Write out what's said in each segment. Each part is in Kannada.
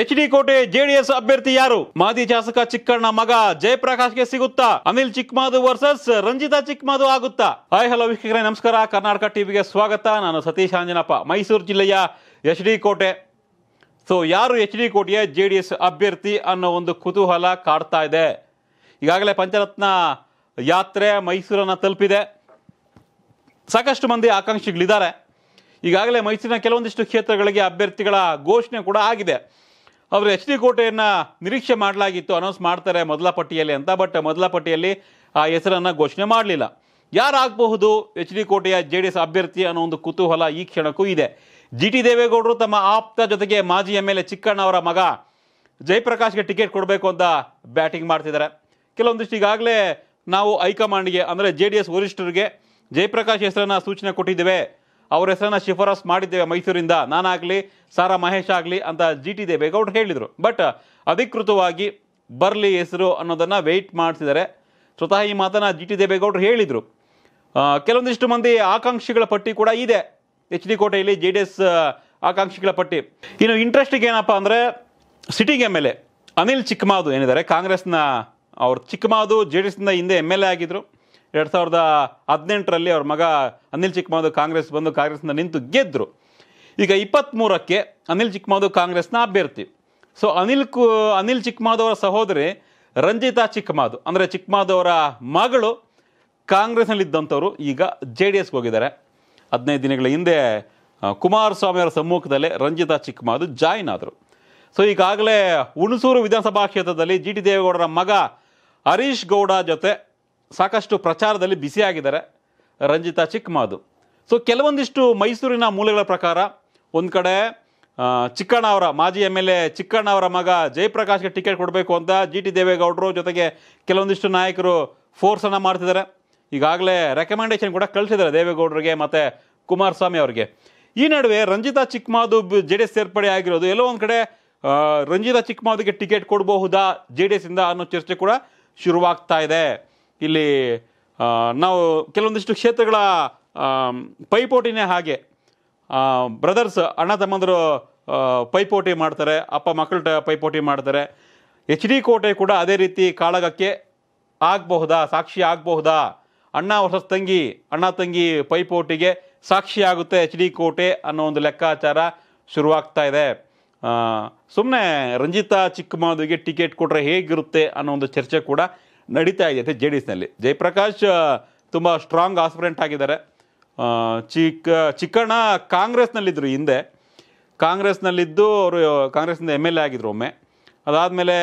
ಎಚ್ ಡಿ ಕೋಟೆ ಜೆಡಿಎಸ್ ಅಭ್ಯರ್ಥಿ ಯಾರು ಮಾಜಿ ಶಾಸಕ ಚಿಕ್ಕಣ್ಣ ಮಗ ಜಯಪ್ರಕಾಶ್ಗೆ ಸಿಗುತ್ತಾ ಅನಿಲ್ ಚಿಕ್ಕಮಾಧು ವರ್ಸಸ್ ರಂಜಿತಾ ಚಿಕ್ಕಮಾಧು ಆಗುತ್ತಾ ಹಾಯ್ ಹಲೋ ವೀಕ್ಷಕರೇ ನಮಸ್ಕಾರ ಕರ್ನಾಟಕ ಟಿವಿಗೆ ಸ್ವಾಗತ ನಾನು ಸತೀಶ್ ಆಂಜನಪ್ಪ ಮೈಸೂರು ಜಿಲ್ಲೆಯ ಎಚ್ ಡಿ ಕೋಟೆ ಸೊ ಯಾರು ಎಚ್ ಡಿ ಕೋಟೆಯ ಜೆ ಡಿ ಎಸ್ ಅಭ್ಯರ್ಥಿ ಅನ್ನೋ ಒಂದು ಕುತೂಹಲ ಕಾಡ್ತಾ ಇದೆ ಈಗಾಗಲೇ ಪಂಚರತ್ನ ಯಾತ್ರೆ ಮೈಸೂರನ್ನು ತಲುಪಿದೆ ಸಾಕಷ್ಟು ಮಂದಿ ಆಕಾಂಕ್ಷಿಗಳಿದ್ದಾರೆ ಈಗಾಗಲೇ ಮೈಸೂರಿನ ಕೆಲವೊಂದಿಷ್ಟು ಕ್ಷೇತ್ರಗಳಿಗೆ ಅಭ್ಯರ್ಥಿಗಳ ಘೋಷಣೆ ಕೂಡ ಆಗಿದೆ ಅವರು ಎಚ್ ಡಿ ಕೋಟೆಯನ್ನು ನಿರೀಕ್ಷೆ ಮಾಡಲಾಗಿತ್ತು ಅನೌನ್ಸ್ ಮಾಡ್ತಾರೆ ಮೊದಲ ಪಟ್ಟಿಯಲ್ಲಿ ಅಂತ ಬಟ್ ಮೊದಲ ಪಟ್ಟಿಯಲ್ಲಿ ಆ ಹೆಸರನ್ನು ಘೋಷಣೆ ಮಾಡಲಿಲ್ಲ ಯಾರಾಗಬಹುದು ಎಚ್ ಡಿ ಕೋಟೆಯ ಜೆ ಡಿ ಎಸ್ ಅಭ್ಯರ್ಥಿ ಅನ್ನೋ ಒಂದು ಕುತೂಹಲ ಈ ಕ್ಷಣಕ್ಕೂ ಇದೆ ಜಿ ಟಿ ದೇವೇಗೌಡರು ತಮ್ಮ ಆಪ್ತ ಜೊತೆಗೆ ಮಾಜಿ ಎಮ್ ಎಲ್ ಎ ಚಿಕ್ಕಣ್ಣ ಅವರ ಮಗ ಜಯಪ್ರಕಾಶ್ಗೆ ಟಿಕೆಟ್ ಕೊಡಬೇಕು ಅಂತ ಬ್ಯಾಟಿಂಗ್ ಮಾಡ್ತಿದ್ದಾರೆ ಕೆಲವೊಂದಿಷ್ಟು ಈಗಾಗಲೇ ನಾವು ಹೈಕಮಾಂಡ್ಗೆ ಅಂದರೆ ಜೆ ಡಿ ಎಸ್ ವರಿಷ್ಠರಿಗೆ ಜಯಪ್ರಕಾಶ್ ಹೆಸರನ್ನು ಸೂಚನೆ ಕೊಟ್ಟಿದ್ದೇವೆ ಅವ್ರ ಹೆಸರನ್ನ ಶಿಫಾರಸ್ ಮಾಡಿದ್ದೇವೆ ಮೈಸೂರಿಂದ ನಾನಾಗಲಿ ಸಾರಾ ಮಹೇಶ್ ಆಗಲಿ ಅಂತ ಜಿ ಟಿ ದೇವೇಗೌಡರು ಹೇಳಿದರು ಬಟ್ ಅಧಿಕೃತವಾಗಿ ಬರಲಿ ಹೆಸರು ಅನ್ನೋದನ್ನು ವೆಯ್ಟ್ ಮಾಡಿಸಿದ್ದಾರೆ ಸ್ವತಃ ಈ ಮಾತನ್ನು ಜಿ ಟಿ ದೇವೇಗೌಡರು ಹೇಳಿದರು ಕೆಲವೊಂದಿಷ್ಟು ಮಂದಿ ಆಕಾಂಕ್ಷಿಗಳ ಪಟ್ಟಿ ಕೂಡ ಇದೆ ಎಚ್ ಡಿ ಕೋಟೆಯಲ್ಲಿ ಜೆ ಡಿ ಎಸ್ ಆಕಾಂಕ್ಷಿಗಳ ಪಟ್ಟಿ ಇನ್ನು ಇಂಟ್ರೆಸ್ಟಿಗೆ ಏನಪ್ಪಾ ಅಂದರೆ sitting M L A Anil Chikkamadu ಏನಿದ್ದಾರೆ ಕಾಂಗ್ರೆಸ್ನ ಅವರು ಚಿಕ್ಕಮಾದು ಜೆ ಡಿ ಎಸ್ನಿಂದ ಹಿಂದೆ ಎಮ್ ಎಲ್ ಎ ಆಗಿದ್ದರು ಎರಡು ಸಾವಿರದ ಹದಿನೆಂಟರಲ್ಲಿ ಅವ್ರ ಮಗ ಅನಿಲ್ ಚಿಕ್ಕಮಾದು ಕಾಂಗ್ರೆಸ್ ಬಂದು ಕಾಂಗ್ರೆಸ್ನ ನಿಂತು ಗೆದ್ದರು ಈಗ ಇಪ್ಪತ್ತ್ಮೂರಕ್ಕೆ ಅನಿಲ್ ಚಿಕ್ಕಮಾದು ಕಾಂಗ್ರೆಸ್ನ ಅಭ್ಯರ್ಥಿ ಸೊ ಅನಿಲ್ ಕು ಅನಿಲ್ ಅವರ ಸಹೋದರಿ ರಂಜಿತಾ ಚಿಕ್ಕಮಾದು ಅಂದರೆ ಅವರ ಮಗಳು ಕಾಂಗ್ರೆಸ್ನಲ್ಲಿದ್ದಂಥವ್ರು ಈಗ ಜೆ ಡಿ ಎಸ್ಗೆ ಹೋಗಿದ್ದಾರೆ ಹದಿನೈದು ದಿನಗಳ ಹಿಂದೆ ಕುಮಾರಸ್ವಾಮಿಯವರ ಸಮ್ಮುಖದಲ್ಲೇ ರಂಜಿತಾ ಚಿಕ್ಕಮಾದು ಜಾಯಿನ್ ಆದರು ಸೊ ಈಗಾಗಲೇ ಹುಣಸೂರು ವಿಧಾನಸಭಾ ಕ್ಷೇತ್ರದಲ್ಲಿ ಜಿ ಟಿ ದೇವೇಗೌಡರ ಮಗ ಹರೀಶ್ ಗೌಡ ಜೊತೆ ಸಾಕಷ್ಟು ಪ್ರಚಾರದಲ್ಲಿ ಬಿಸಿಯಾಗಿದ್ದಾರೆ ರಂಜಿತಾ ಚಿಕ್ಕಮಾದು ಸೊ ಕೆಲವೊಂದಿಷ್ಟು ಮೈಸೂರಿನ ಮೂಲೆಗಳ ಪ್ರಕಾರ ಒಂದು ಕಡೆ ಚಿಕ್ಕಣ್ಣ ಅವರ ಮಾಜಿ ಎಮ್ ಎಲ್ ಎ ಚಿಕ್ಕಣ್ಣ ಅವರ ಮಗ ಜಯಪ್ರಕಾಶ್ಗೆ ಟಿಕೆಟ್ ಕೊಡಬೇಕು ಅಂತ ಜಿ ಟಿ ದೇವೇಗೌಡರು ಜೊತೆಗೆ ಕೆಲವೊಂದಿಷ್ಟು ನಾಯಕರು ಫೋರ್ಸನ್ನು ಮಾಡ್ತಿದ್ದಾರೆ ಈಗಾಗಲೇ ರೆಕಮೆಂಡೇಷನ್ ಕೂಡ ಕಳಿಸಿದ್ದಾರೆ ದೇವೇಗೌಡರಿಗೆ ಮತ್ತು ಕುಮಾರಸ್ವಾಮಿ ಅವರಿಗೆ ಈ ನಡುವೆ Ranjita Chikkamadu J D S ಸೇರ್ಪಡೆ ಆಗಿರೋದು ಎಲ್ಲೋ ಒಂದು ಕಡೆ ರಂಜಿತಾ ಚಿಕ್ಕಮಾದುಗೆ ಟಿಕೆಟ್ ಕೊಡಬಹುದಾ ಜೆ ಡಿ ಇಂದ ಅನ್ನೋ ಚರ್ಚೆ ಕೂಡ ಶುರುವಾಗ್ತಾ ಇದೆ ಇಲ್ಲಿ ನಾವು ಕೆಲವೊಂದಿಷ್ಟು ಕ್ಷೇತ್ರಗಳ ಪೈಪೋಟಿನೇ ಹಾಗೆ ಬ್ರದರ್ಸ್ ಅಣ್ಣ ತಮ್ಮಂದರು ಪೈಪೋಟಿ ಮಾಡ್ತಾರೆ ಅಪ್ಪ ಮಕ್ಕಳ ಪೈಪೋಟಿ ಮಾಡ್ತಾರೆ ಎಚ್ ಡಿ ಕೋಟೆ ಕೂಡ ಅದೇ ರೀತಿ ಕಾಳಗಕ್ಕೆ ಆಗಬಹುದಾ ಸಾಕ್ಷಿ ಆಗಬಹುದಾ ಅಣ್ಣ ವರ್ಸಸ್ ತಂಗಿ ಅಣ್ಣ ತಂಗಿ ಪೈಪೋಟಿಗೆ ಸಾಕ್ಷಿ ಆಗುತ್ತೆ ಎಚ್ ಡಿ ಕೋಟೆ ಅನ್ನೋ ಒಂದು ಲೆಕ್ಕಾಚಾರ ಶುರುವಾಗ್ತಾ ಇದೆ ಸುಮ್ಮನೆ ರಂಜಿತಾ ಚಿಕ್ಕಮದುವಿಗೆ ಟಿಕೆಟ್ ಕೊಟ್ಟರೆ ಹೇಗಿರುತ್ತೆ ಅನ್ನೋ ಒಂದು ಚರ್ಚೆ ಕೂಡ ನಡೀತಾ ಇದೆ ಜೆ ಡಿ ಎಸ್ನಲ್ಲಿ ಜಯಪ್ರಕಾಶ್ ತುಂಬ ಸ್ಟ್ರಾಂಗ್ ಆಸ್ಪಿರೆಂಟ್ ಆಗಿದ್ದಾರೆ ಚಿಕ್ಕ ಚಿಕ್ಕಣ್ಣ ಕಾಂಗ್ರೆಸ್ನಲ್ಲಿದ್ದರು ಹಿಂದೆ ಕಾಂಗ್ರೆಸ್ನಲ್ಲಿದ್ದು ಅವರು ಕಾಂಗ್ರೆಸ್ನಿಂದ ಎಮ್ ಎಲ್ ಎ ಆಗಿದ್ರು ಒಮ್ಮೆ ಅದಾದಮೇಲೆ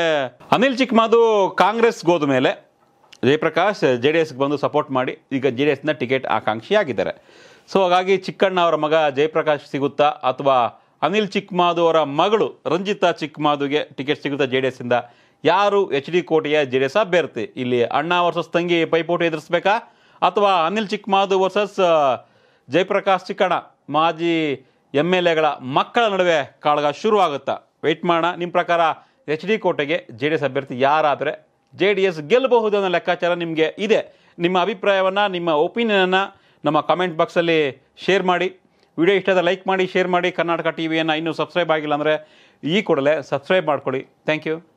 ಅನಿಲ್ ಚಿಕ್ಕಮಾದು ಕಾಂಗ್ರೆಸ್ಗೆ ಹೋದ ಮೇಲೆ ಜಯಪ್ರಕಾಶ್ ಜೆ ಡಿ ಎಸ್ಗೆ ಬಂದು ಸಪೋರ್ಟ್ ಮಾಡಿ ಈಗ ಜೆ ಡಿ ಎಸ್ನ ಟಿಕೆಟ್ ಆಕಾಂಕ್ಷಿ ಆಗಿದ್ದಾರೆ ಸೊ ಹಾಗಾಗಿ ಚಿಕ್ಕಣ್ಣ ಅವರ ಮಗ ಜಯಪ್ರಕಾಶ್ ಸಿಗುತ್ತಾ ಅಥವಾ ಅನಿಲ್ ಚಿಕ್ಕಮಾದು ಅವರ ಮಗಳು ರಂಜಿತಾ ಚಿಕ್ಕಮಾದುಗೆ ಟಿಕೆಟ್ ಸಿಗುತ್ತಾ ಜೆ ಡಿ ಎಸ್ಸಿಂದ ಯಾರು ಎಚ್ ಡಿ ಕೋಟೆಯ ಜೆ ಡಿ ಎಸ್ ಅಭ್ಯರ್ಥಿ ಇಲ್ಲಿ ಅಣ್ಣ ವರ್ಸಸ್ ತಂಗಿ ಪೈಪೋಟಿ ಎದುರಿಸ್ಬೇಕಾ ಅಥವಾ ಅನಿಲ್ ಚಿಕ್ಕಮಾದು ವರ್ಸಸ್ ಜಯಪ್ರಕಾಶ್ ಚಿಕ್ಕಣ ಮಾಜಿ ಎಮ್ ಎಲ್ ಎಗಳ ಮಕ್ಕಳ ನಡುವೆ ಕಾಳಗ ಶುರುವಾಗುತ್ತಾ ವೆಯ್ಟ್ ಮಾಡೋಣ ನಿಮ್ಮ ಪ್ರಕಾರ ಎಚ್ ಡಿ ಕೋಟೆಗೆ ಜೆ ಡಿ ಎಸ್ ಅಭ್ಯರ್ಥಿ ಯಾರಾದರೆ ಜೆ ಡಿ ಎಸ್ ಗೆಲ್ಲಬಹುದು ಅನ್ನೋ ಲೆಕ್ಕಾಚಾರ ನಿಮಗೆ ಇದೆ ನಿಮ್ಮ ಅಭಿಪ್ರಾಯವನ್ನು ನಿಮ್ಮ ಒಪಿನಿಯನನ್ನು ನಮ್ಮ ಕಮೆಂಟ್ ಬಾಕ್ಸಲ್ಲಿ ಶೇರ್ ಮಾಡಿ ವಿಡಿಯೋ ಇಷ್ಟಾದ ಲೈಕ್ ಮಾಡಿ ಶೇರ್ ಮಾಡಿ ಕರ್ನಾಟಕ ಟಿ ವಿಯನ್ನು ಇನ್ನೂ ಸಬ್ಸ್ಕ್ರೈಬ್ ಆಗಿಲ್ಲ ಅಂದರೆ ಈ ಕೂಡಲೇ ಸಬ್ಸ್ಕ್ರೈಬ್ ಮಾಡ್ಕೊಳ್ಳಿ ಥ್ಯಾಂಕ್ ಯು